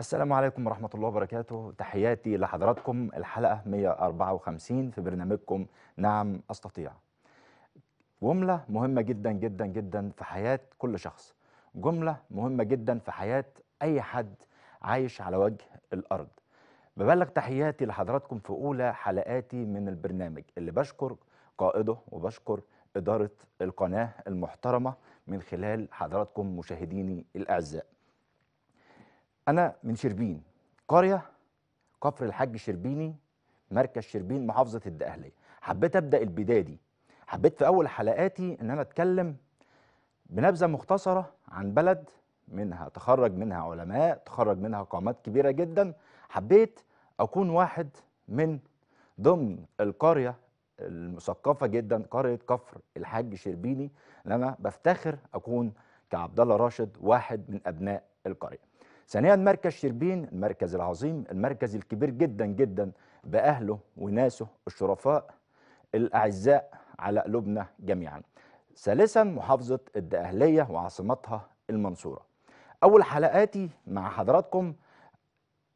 السلام عليكم ورحمة الله وبركاته تحياتي لحضراتكم الحلقة 154 في برنامجكم نعم أستطيع جملة مهمة جدا جدا جدا في حياة كل شخص جملة مهمة جدا في حياة أي حد عايش على وجه الأرض ببلغ تحياتي لحضراتكم في أولى حلقاتي من البرنامج اللي بشكر قائده وبشكر إدارة القناة المحترمة من خلال حضراتكم مشاهديني الأعزاء انا من شربين قريه كفر الحاج شربيني مركز شربين محافظه الدقهليه حبيت ابدا البدايه دي حبيت في اول حلقاتي ان انا اتكلم بنبذه مختصره عن بلد منها تخرج منها علماء تخرج منها قامات كبيره جدا حبيت اكون واحد من ضمن القريه المثقفه جدا قريه كفر الحاج شربيني ان انا بفتخر اكون كعبد الله راشد واحد من ابناء القريه ثانيا مركز شربين المركز العظيم المركز الكبير جدا جدا بأهله وناسه الشرفاء الأعزاء على قلوبنا جميعا ثالثا محافظة الدقهلية وعاصمتها المنصورة أول حلقاتي مع حضراتكم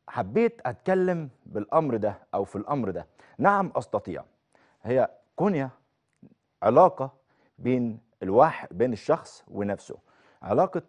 حبيت أتكلم بالأمر ده أو في الأمر ده نعم أستطيع هي كونيا علاقة بين الواحد بين الشخص ونفسه علاقة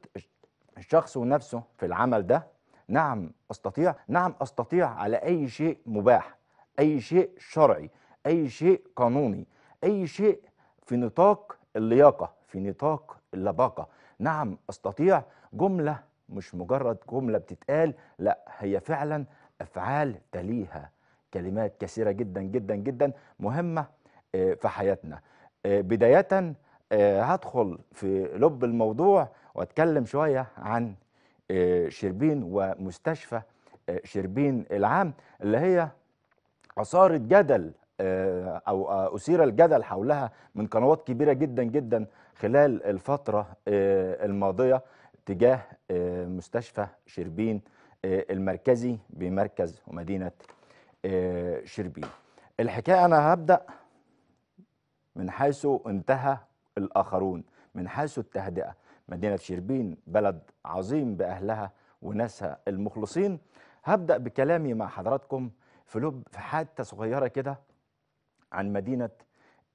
الشخص ونفسه في العمل ده نعم استطيع نعم استطيع على اي شيء مباح اي شيء شرعي اي شيء قانوني اي شيء في نطاق اللياقه في نطاق اللباقه نعم استطيع جمله مش مجرد جمله بتتقال لا هي فعلا افعال تليها كلمات كثيره جدا جدا جدا مهمه آه، في حياتنا آه، بدايه آه، هدخل في لب الموضوع واتكلم شويه عن آه، شربين ومستشفى آه، شربين العام اللي هي اثارت جدل آه، او اثير الجدل حولها من قنوات كبيره جدا جدا خلال الفتره الماضيه تجاه مستشفى شربين المركزي بمركز ومدينه شربين الحكايه انا هبدا من حيث انتهى الاخرون من حيث التهدئه مدينة شربين بلد عظيم بأهلها وناسها المخلصين هبدأ بكلامي مع حضراتكم في لب في حتة صغيرة كده عن مدينة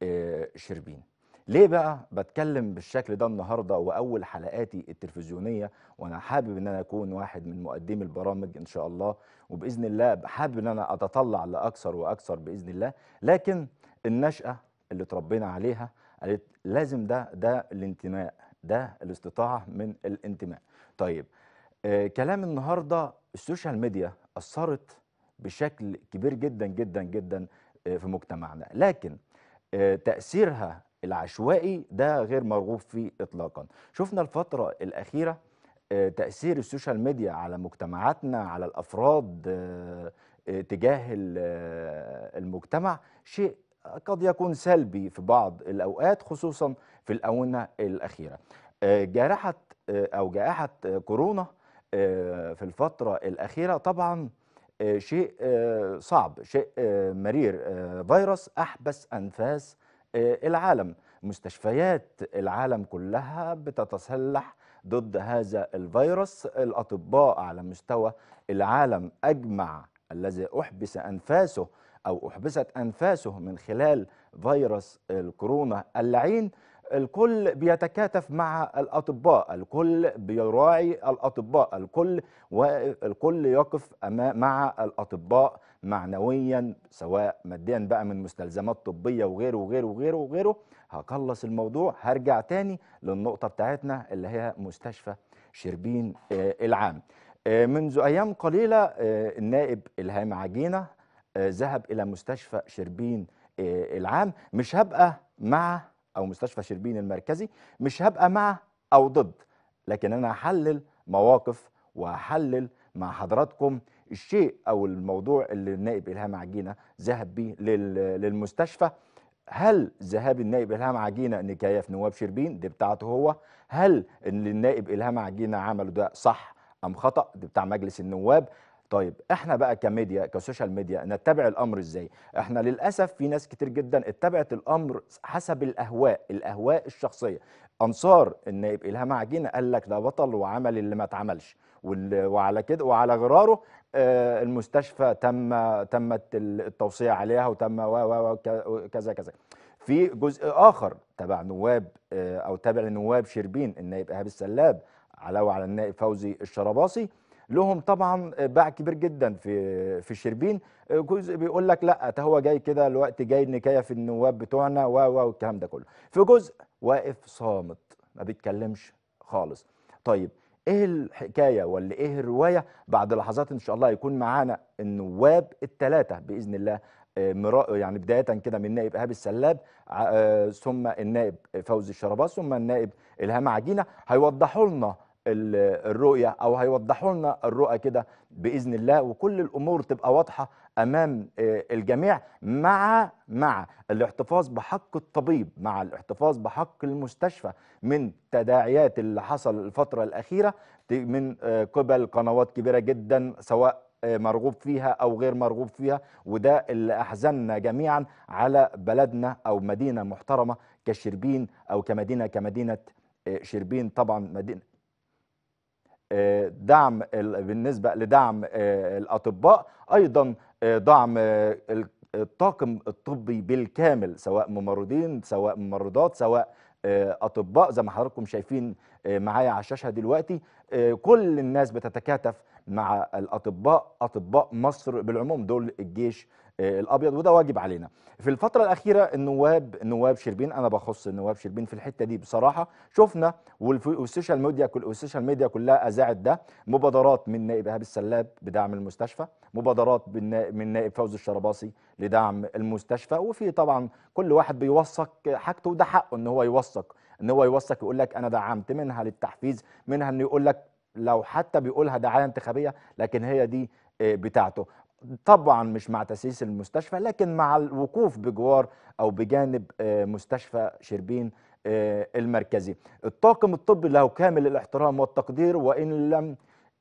آه، شربين ليه بقى بتكلم بالشكل ده النهارده واول حلقاتي التلفزيونيه وانا حابب ان انا اكون واحد من مقدمي البرامج ان شاء الله وباذن الله حابب ان انا اتطلع لاكثر واكثر باذن الله لكن النشاه اللي اتربينا عليها قالت لازم ده ده الانتماء ده الاستطاعه من الانتماء طيب آه كلام النهارده السوشيال ميديا اثرت بشكل كبير جدا جدا جدا آه في مجتمعنا لكن آه تاثيرها العشوائي ده غير مرغوب فيه اطلاقا شفنا الفتره الاخيره آه، تاثير السوشيال ميديا على مجتمعاتنا على الافراد آه، آه، تجاه المجتمع شيء قد يكون سلبي في بعض الأوقات خصوصا في الأونة الأخيرة آه، جارحة آه، أو جائحة كورونا آه، في الفترة الأخيرة طبعا شيء صعب شيء مرير فيروس أحبس أنفاس العالم مستشفيات العالم كلها بتتسلح ضد هذا الفيروس الأطباء على مستوى العالم أجمع الذي أحبس أنفاسه أو أحبست أنفاسه من خلال فيروس الكورونا اللعين الكل بيتكاتف مع الأطباء الكل بيراعي الأطباء الكل والكل يقف مع الأطباء معنويا سواء ماديا بقى من مستلزمات طبية وغيره وغيره وغيره وغيره هخلص الموضوع هرجع تاني للنقطة بتاعتنا اللي هي مستشفى شربين آه، العام آه، منذ أيام قليلة آه، النائب إلهام عجينة آه، ذهب الى مستشفى شربين آه، العام مش هبقى مع او مستشفى شربين المركزي مش هبقى مع او ضد لكن انا هحلل مواقف وهحلل مع حضراتكم الشيء او الموضوع اللي النائب الهام عجينه ذهب بيه للمستشفى هل ذهاب النائب الهام عجينه نكاية نواب شربين دي بتاعته هو هل ان النائب الهام عجينه عمله ده صح ام خطا دي بتاع مجلس النواب طيب احنا بقى كميديا كسوشيال ميديا نتبع الامر ازاي احنا للاسف في ناس كتير جدا اتبعت الامر حسب الاهواء الاهواء الشخصيه انصار النائب الهام عجينه قال لك ده بطل وعمل اللي ما اتعملش وعلى كده وعلى غراره آه، المستشفى تم تمت التوصيه عليها وتم وكذا كذا في جزء اخر تبع نواب آه، او تابع لنواب شربين النائب ايهاب السلاب علاوه على النائب فوزي الشرباصي لهم طبعا باع كبير جدا في في شربين جزء بيقول لك لا هو جاي كده الوقت جاي نكايه في النواب بتوعنا و و والكلام ده كله في جزء واقف صامت ما بيتكلمش خالص طيب ايه الحكايه ولا ايه الروايه بعد لحظات ان شاء الله يكون معانا النواب الثلاثه باذن الله آه، يعني بدايه كده من نائب ايهاب السلاب آه، ثم النائب فوزي الشرباس ثم النائب الهام عجينه هيوضحوا لنا الرؤية أو هيوضحوا لنا الرؤى كده بإذن الله وكل الأمور تبقى واضحة أمام آه، الجميع مع مع الاحتفاظ بحق الطبيب مع الاحتفاظ بحق المستشفى من تداعيات اللي حصل الفترة الأخيرة من آه، قبل قنوات كبيرة جدا سواء آه، مرغوب فيها او غير مرغوب فيها وده اللي احزننا جميعا على بلدنا او مدينه محترمه كشربين او كمدينه كمدينه شربين طبعا مدينه آه، دعم بالنسبه لدعم آه، الاطباء ايضا آه، دعم الطاقم الطبي بالكامل سواء ممرضين سواء ممرضات سواء اطباء زي ما حضراتكم شايفين معايا على الشاشه دلوقتي كل الناس بتتكاتف مع الاطباء اطباء مصر بالعموم دول الجيش آه، الابيض وده واجب علينا في الفتره الاخيره النواب نواب شربين انا بخص النواب شربين في الحته دي بصراحه شفنا والسوشيال ميديا كل السوشيال ميديا كلها اذاعت ده مبادرات من نائب ايهاب السلاب بدعم المستشفى مبادرات من نائب فوز الشرباسي لدعم المستشفى وفي طبعا كل واحد بيوثق حاجته وده حقه ان هو يوثق ان هو يوثق يقول لك انا دعمت منها للتحفيز منها انه يقول لك لو حتى بيقولها دعايه انتخابيه لكن هي دي آه، بتاعته طبعا مش مع تاسيس المستشفى لكن مع الوقوف بجوار او بجانب آه، مستشفى شربين آه، المركزي الطاقم الطبي له كامل الاحترام والتقدير وان لم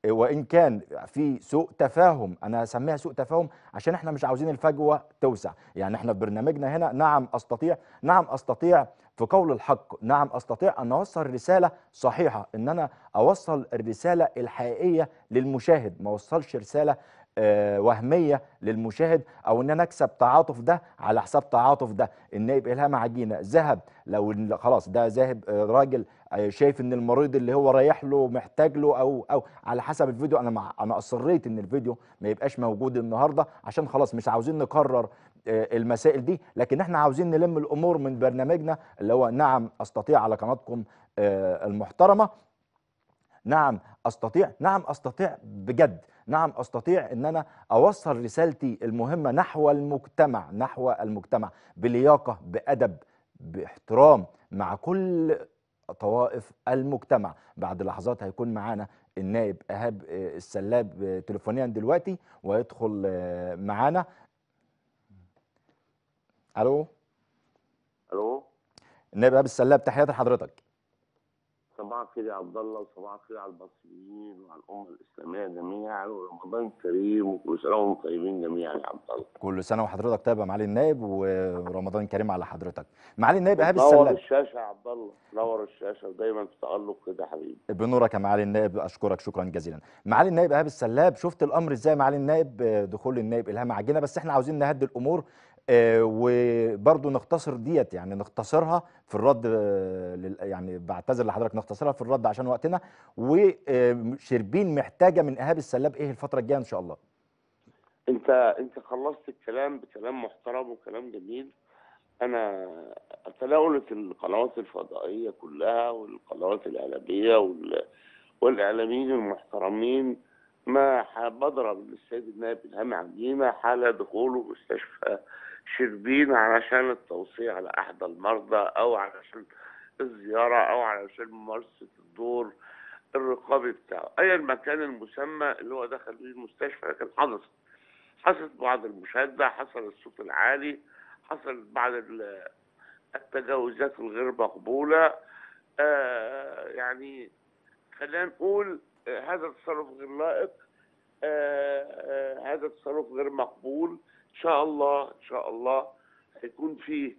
وان كان في سوء تفاهم انا اسميها سوء تفاهم عشان احنا مش عاوزين الفجوه توسع يعني احنا في برنامجنا هنا نعم استطيع نعم استطيع في قول الحق نعم أستطيع أن أوصل رسالة صحيحة أن أنا أوصل الرسالة الحقيقية للمشاهد ما أوصلش رسالة آه، وهميه للمشاهد او ان انا اكسب تعاطف ده على حساب تعاطف ده ان يبقى لها معجينه ذهب لو خلاص ده ذاهب آه، راجل شايف ان المريض اللي هو رايح له محتاج له او او على حسب الفيديو انا مع انا اصريت ان الفيديو ما يبقاش موجود النهارده عشان خلاص مش عاوزين نكرر آه، المسائل دي لكن احنا عاوزين نلم الامور من برنامجنا اللي هو نعم استطيع على قناتكم آه، المحترمه نعم استطيع نعم استطيع بجد نعم استطيع ان انا اوصل رسالتي المهمه نحو المجتمع نحو المجتمع بلياقه بادب باحترام مع كل طوائف المجتمع بعد لحظات هيكون معانا النائب ايهاب السلاب تليفونيا دلوقتي ويدخل آه، معانا الو الو النائب ايهاب السلاب تحياتي لحضرتك صباح الخير يا عبد الله وصباح الخير على المصريين وعلى الامه الاسلاميه جميعا ورمضان كريم وكل سنه وانتم طيبين جميعا يا عبد الله. كل سنه وحضرتك طيب يا معالي النائب ورمضان كريم على حضرتك. معالي النائب ايهاب السلاك نور الشاشه يا عبد الله نور الشاشه ودايما في تالق كده حبيبي. بنورك يا معالي النائب اشكرك شكرا جزيلا. معالي النائب ايهاب السلاب شفت الامر ازاي معالي النائب دخول النائب الهام عجينه بس احنا عاوزين نهدي الامور وبرضه نختصر ديت يعني نختصرها في الرد آه، يعني بعتذر لحضرتك نختصرها في الرد عشان وقتنا وشربين محتاجه من ايهاب السلاب ايه الفتره الجايه ان شاء الله انت انت خلصت الكلام بكلام محترم وكلام جميل انا تناولت القنوات الفضائيه كلها والقنوات الاعلاميه وال... والاعلاميين المحترمين ما بضرب للسيد النائب الهام عجينه حال دخوله مستشفى شربين علشان التوصية على أحد المرضى أو علشان الزيارة أو علشان ممارسة الدور الرقابي بتاعه أي المكان المسمى اللي هو دخل فيه المستشفى لكن حصل حصلت بعض المشادة حصل الصوت العالي حصلت بعض التجاوزات الغير مقبولة آه يعني خلينا نقول آه، هذا تصرف غير لائق آه آه هذا تصرف غير مقبول ان شاء الله ان شاء الله هيكون في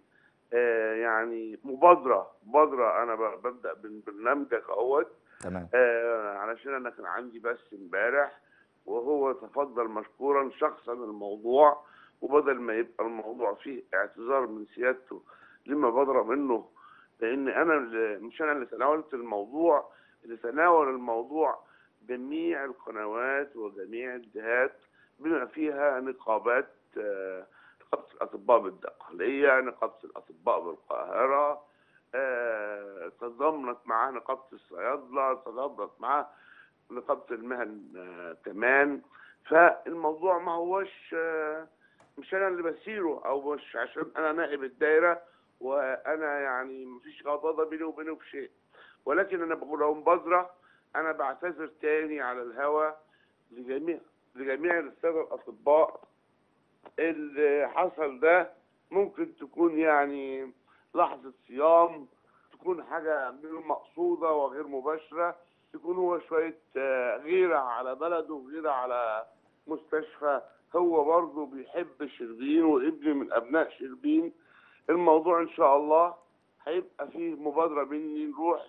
آه، يعني مبادره مبادره انا ببدا من برنامجك اهوت تمام آه، علشان انا كان عندي بس امبارح وهو تفضل مشكورا شخصا الموضوع وبدل ما يبقى الموضوع فيه اعتذار من سيادته لما بدر منه لان انا مش انا اللي تناولت الموضوع اللي تناول الموضوع جميع القنوات وجميع الجهات بما فيها نقابات نقابه الاطباء بالدقهليه نقابه الاطباء بالقاهره آه، تضمنت معاه نقابه الصيادله تضمنت معاه نقابه المهن آه، كمان فالموضوع ما هوش آه، مش انا اللي بسيره او مش عشان انا نائب الدايره وانا يعني مفيش غضاضه بيني وبينه بشيء ولكن انا بقول لهم بذره انا بعتذر تاني على الهوا لجميع لجميع الساده الاطباء اللي حصل ده ممكن تكون يعني لحظة صيام تكون حاجة غير مقصودة وغير مباشرة تكون هو شوية آه، غيرة على بلده وغيرة على مستشفى هو برضه بيحب شربين وابن من أبناء شربين الموضوع إن شاء الله هيبقى فيه مبادرة مني نروح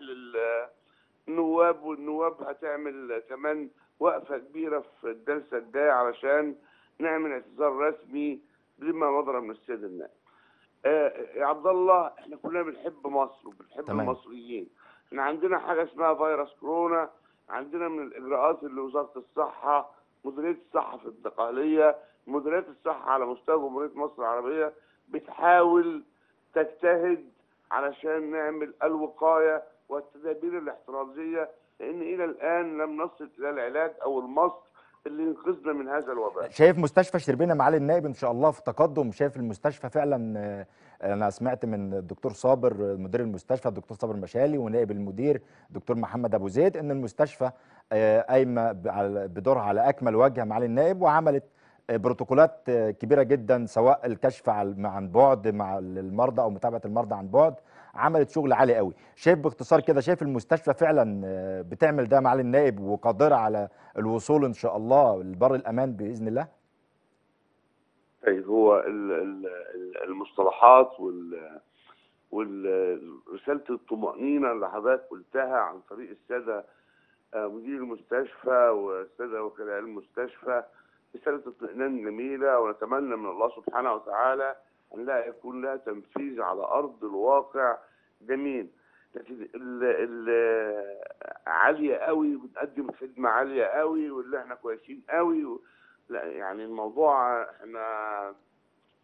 للنواب آه، والنواب هتعمل كمان وقفة كبيرة في الدرس الجاي علشان نعمل اعتذار رسمي لما مضى من السيد النائب. آه،, آه يا عبد الله احنا كلنا بنحب مصر وبنحب تمام. المصريين. احنا عندنا حاجه اسمها فيروس كورونا، عندنا من الاجراءات اللي وزاره الصحه، مديريه الصحه في الانتقاليه، مديريه الصحه على مستوى جمهوريه مصر العربيه بتحاول تجتهد علشان نعمل الوقايه والتدابير الاحترازيه لان الى الان لم نصل الى العلاج او المصر اللي ينقذنا من هذا الوباء شايف مستشفى شربينة معالي النائب ان شاء الله في تقدم شايف المستشفى فعلا آه، انا سمعت من الدكتور صابر مدير المستشفى الدكتور صابر مشالي ونائب المدير الدكتور محمد ابو زيد ان المستشفى آه، قايمه بدورها على اكمل وجه معالي النائب وعملت آه، بروتوكولات كبيره جدا سواء الكشف عن بعد مع المرضى او متابعه المرضى عن بعد عملت شغل عالي قوي شايف باختصار كده شايف المستشفى فعلا آه، بتعمل ده معالي النائب وقادره على الوصول ان شاء الله لبر الامان باذن الله طيب هو المصطلحات وال ورساله الطمانينه اللي حضرتك قلتها عن طريق الساده آه، مدير المستشفى والساده وكلاء المستشفى رساله اطمئنان جميله ونتمنى من الله سبحانه وتعالى أن لا يكون لها تنفيذ على أرض الواقع جميل لكن ال ال عالية قوي بتقدم خدمة عالية قوي واللي احنا كويسين قوي و... لا يعني الموضوع احنا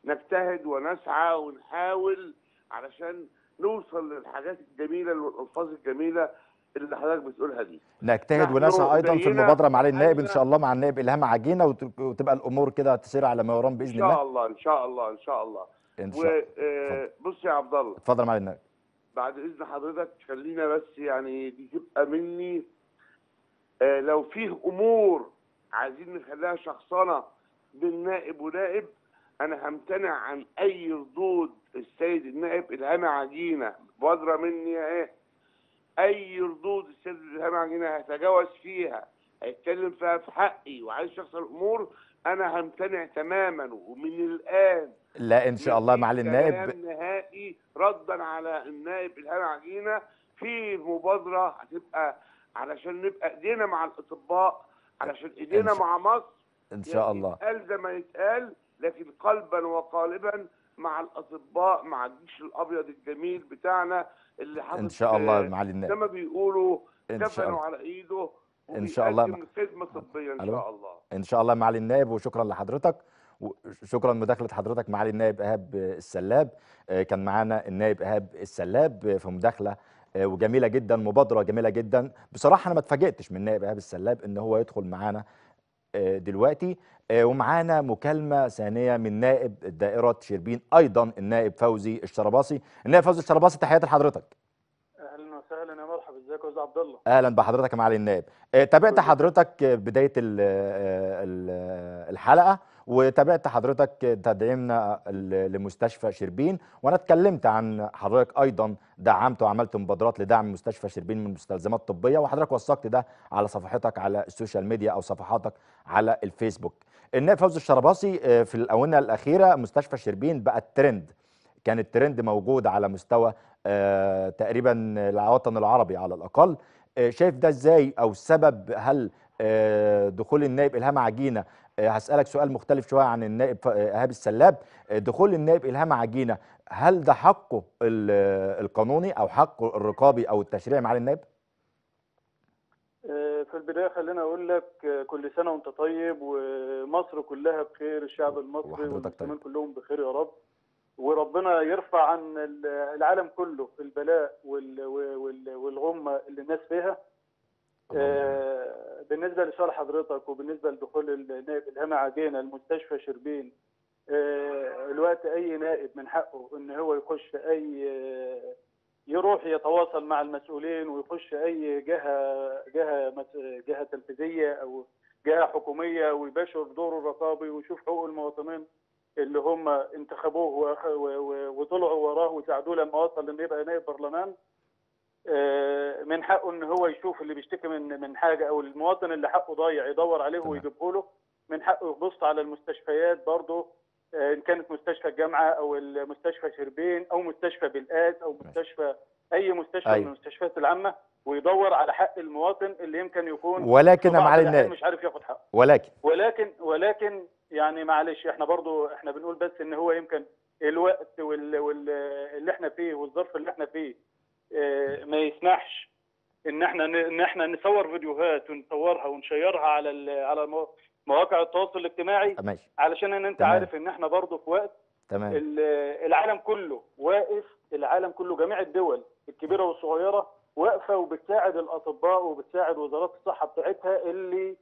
نجتهد ونسعى ونحاول علشان نوصل للحاجات الجميله والالفاظ الجميله اللي حضرتك بتقولها دي نجتهد ونسعى ايضا في المبادره مع النائب أيوة. ان شاء الله مع النائب الهام عجينه وتبقى الامور كده تسير على ما يرام باذن الله ان شاء الله ان شاء الله ان شاء الله ان شاء الله بص يا عبد الله اتفضل معايا النبي بعد اذن حضرتك خلينا بس يعني دي تبقى مني آه لو فيه امور عايزين نخليها شخصنه بين نائب ونائب انا همتنع عن اي ردود السيد النائب الهام عجينه بادره مني ايه اي ردود السيد الهام عجينه هيتجاوز فيها هيتكلم فيها في حقي وعايز شخص الامور انا همتنع تماما ومن الان لا ان شاء الله معالي النائب نهائي ردا على النائب الهام عجينه في مبادره هتبقى علشان نبقى ايدينا مع الاطباء علشان ايدينا مع مصر ان شاء الله قال زي ما يتقال لكن قلبا وقالبا مع الاطباء مع الجيش الابيض الجميل بتاعنا اللي حاطط ان شاء الله آه، معالي النائب زي ما بيقولوا دفنوا على ايده ان شاء الله خدمه طبيه ان شاء الله ان شاء الله معالي النائب وشكرا لحضرتك شكرا مداخله حضرتك معالي النائب ايهاب السلاب آه، كان معانا النائب ايهاب السلاب في مداخله آه، وجميله جدا مبادره جميله جدا بصراحه انا ما اتفاجئتش من النائب ايهاب السلاب ان هو يدخل معانا آه، دلوقتي ومعانا مكالمه ثانيه من نائب دائره شربين ايضا النائب فوزي الشرباصي النائب فوزي الشرباصي تحياتي لحضرتك استاذ عبد الله اهلا بحضرتك يا معالي النائب آه، تابعت حضرتك بدايه الحلقه وتابعت حضرتك تدعيمنا لمستشفى شربين وانا اتكلمت عن حضرتك ايضا دعمت وعملت مبادرات لدعم مستشفى شربين من مستلزمات طبيه وحضرتك وثقت ده على صفحتك على السوشيال ميديا او صفحاتك على الفيسبوك النائب فوز الشرباصي آه، في الاونه الاخيره مستشفى شربين بقت ترند كان الترند موجود على مستوى آه، تقريبا الوطن العربي على الاقل آه، شايف ده ازاي او السبب هل آه، دخول النائب الهام عجينه هسالك سؤال مختلف شويه عن النائب ايهاب السلاب دخول النائب الهام عجينه هل ده حقه القانوني او حقه الرقابي او التشريعي مع النائب؟ في البدايه خليني اقول لك كل سنه وانت طيب ومصر كلها بخير الشعب المصري طيب. والمسلمين طيب. كلهم بخير يا رب وربنا يرفع عن العالم كله البلاء والغمه اللي الناس فيها آه، بالنسبه لسؤال حضرتك وبالنسبه لدخول النائب الهام عجينه المستشفى شربين آه، الوقت اي نائب من حقه ان هو يخش اي آه، يروح يتواصل مع المسؤولين ويخش اي جهه جهه جهه تنفيذيه او جهه حكوميه ويباشر دوره الرقابي ويشوف حقوق المواطنين اللي هم انتخبوه وطلعوا وراه وساعدوه لما وصل لما يبقى نائب برلمان آه، من حقه ان هو يشوف اللي بيشتكي من من حاجه او المواطن اللي حقه ضايع يدور عليه ويجيبه له من حقه يبص على المستشفيات برضه آه، ان كانت مستشفى الجامعه او المستشفى شربين او مستشفى بلقاس او مستشفى اي مستشفى أيوة. من المستشفيات العامه ويدور على حق المواطن اللي يمكن يكون ولكن يا معلم مش عارف ياخد حقه ولكن ولكن ولكن يعني معلش احنا برضو احنا بنقول بس ان هو يمكن الوقت وال... وال... اللي احنا فيه والظرف اللي احنا فيه اه ما يسمحش ان احنا ان احنا نصور فيديوهات ونصورها ونشيرها على ال... على مواقع التواصل الاجتماعي ماشي. علشان ان انت تمام. عارف ان احنا برضو في وقت تمام. العالم كله واقف العالم كله جميع الدول الكبيره والصغيره واقفه وبتساعد الاطباء وبتساعد وزارات الصحه بتاعتها اللي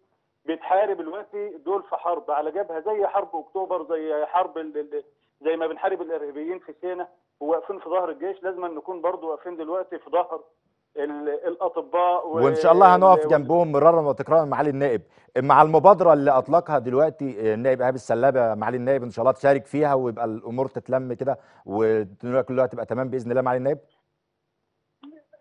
بتحارب دلوقتي دول في حرب على جبهه زي حرب اكتوبر زي حرب زي ما بنحارب الارهابيين في سينا وواقفين في ظهر الجيش لازم نكون برضو واقفين دلوقتي في ظهر الاطباء وان شاء الله هنقف جنبهم مرارا وتكرارا معالي النائب مع المبادره اللي اطلقها دلوقتي النائب ايهاب السلابه معالي النائب ان شاء الله تشارك فيها ويبقى الامور تتلم كده وكل تبقى تمام باذن الله معالي النائب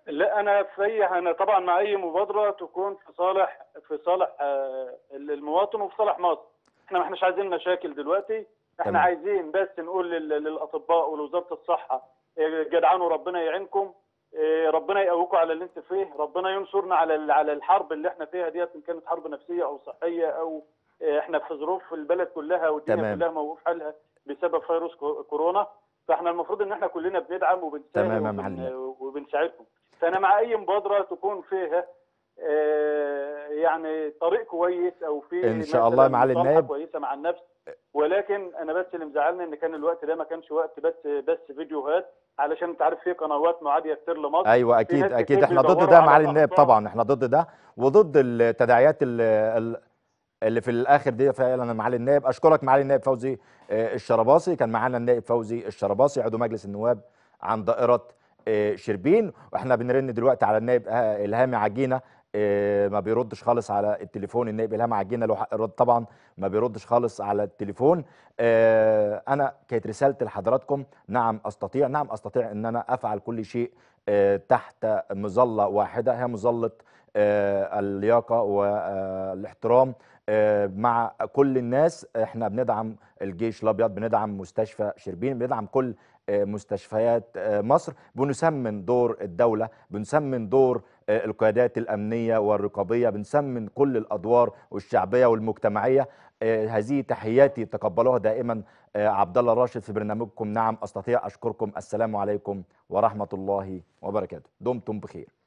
لا انا في انا طبعا مع اي مبادره تكون في صالح في صالح آه، المواطن وفي صالح مصر احنا ما احناش عايزين مشاكل دلوقتي احنا تمام. عايزين بس نقول للاطباء ولوزاره الصحه آه، جدعان ربنا يعينكم آه، ربنا يقويكم على اللي انت فيه ربنا ينصرنا على على الحرب اللي احنا فيها ديت ان كانت حرب نفسيه او صحيه او احنا في ظروف البلد كلها والدنيا تمام. كلها موقوف حالها بسبب فيروس كورونا فاحنا المفروض ان احنا كلنا بندعم وبنساعد وبنساعدكم فانا مع اي مبادره تكون فيها آه، يعني طريق كويس او في ان شاء الله يا معالي النائب كويسه مع النفس ولكن انا بس اللي مزعلني ان كان الوقت ده ما كانش وقت بس بس فيديوهات علشان انت عارف في قنوات معاديه كتير لمصر ايوه اكيد اكيد احنا ضد ده معالي النائب طبعا احنا ضد ده وضد التداعيات اللي, اللي في الاخر دي فعلا معالي النائب اشكرك معالي النائب فوزي آه، الشرباصي كان معانا النائب فوزي الشرباصي عضو مجلس النواب عن دائره آه، شربين واحنا بنرن دلوقتي على النائب آه، الهامي عجينه آه، ما بيردش خالص على التليفون النائب الهام عجينه له حق الرد طبعا ما بيردش خالص على التليفون انا كانت رسالتي لحضراتكم نعم استطيع نعم استطيع ان انا افعل كل شيء تحت مظله واحده هي مظله اللياقه والاحترام مع كل الناس احنا بندعم الجيش الابيض بندعم مستشفى شربين بندعم كل آه، مستشفيات آه، مصر بنسمن دور الدولة بنسمن دور آه، القيادات الأمنية والرقابية بنسمن كل الأدوار والشعبية والمجتمعية هذه تحياتي تقبلوها دائما عبد الله راشد في برنامجكم نعم أستطيع أشكركم السلام عليكم ورحمة الله وبركاته دمتم بخير